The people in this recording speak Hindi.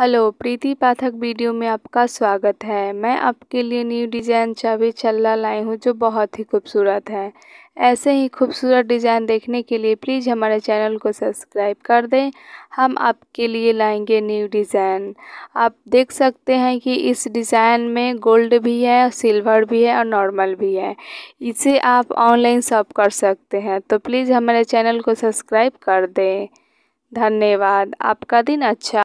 हेलो प्रीति पाठक वीडियो में आपका स्वागत है मैं आपके लिए न्यू डिज़ाइन चाबी चल्ला लाई हूँ जो बहुत ही खूबसूरत है ऐसे ही खूबसूरत डिज़ाइन देखने के लिए प्लीज़ हमारे चैनल को सब्सक्राइब कर दें हम आपके लिए लाएंगे न्यू डिज़ाइन आप देख सकते हैं कि इस डिज़ाइन में गोल्ड भी है सिल्वर भी है और नॉर्मल भी है इसे आप ऑनलाइन शॉप कर सकते हैं तो प्लीज़ हमारे चैनल को सब्सक्राइब कर दें धन्यवाद आपका दिन अच्छा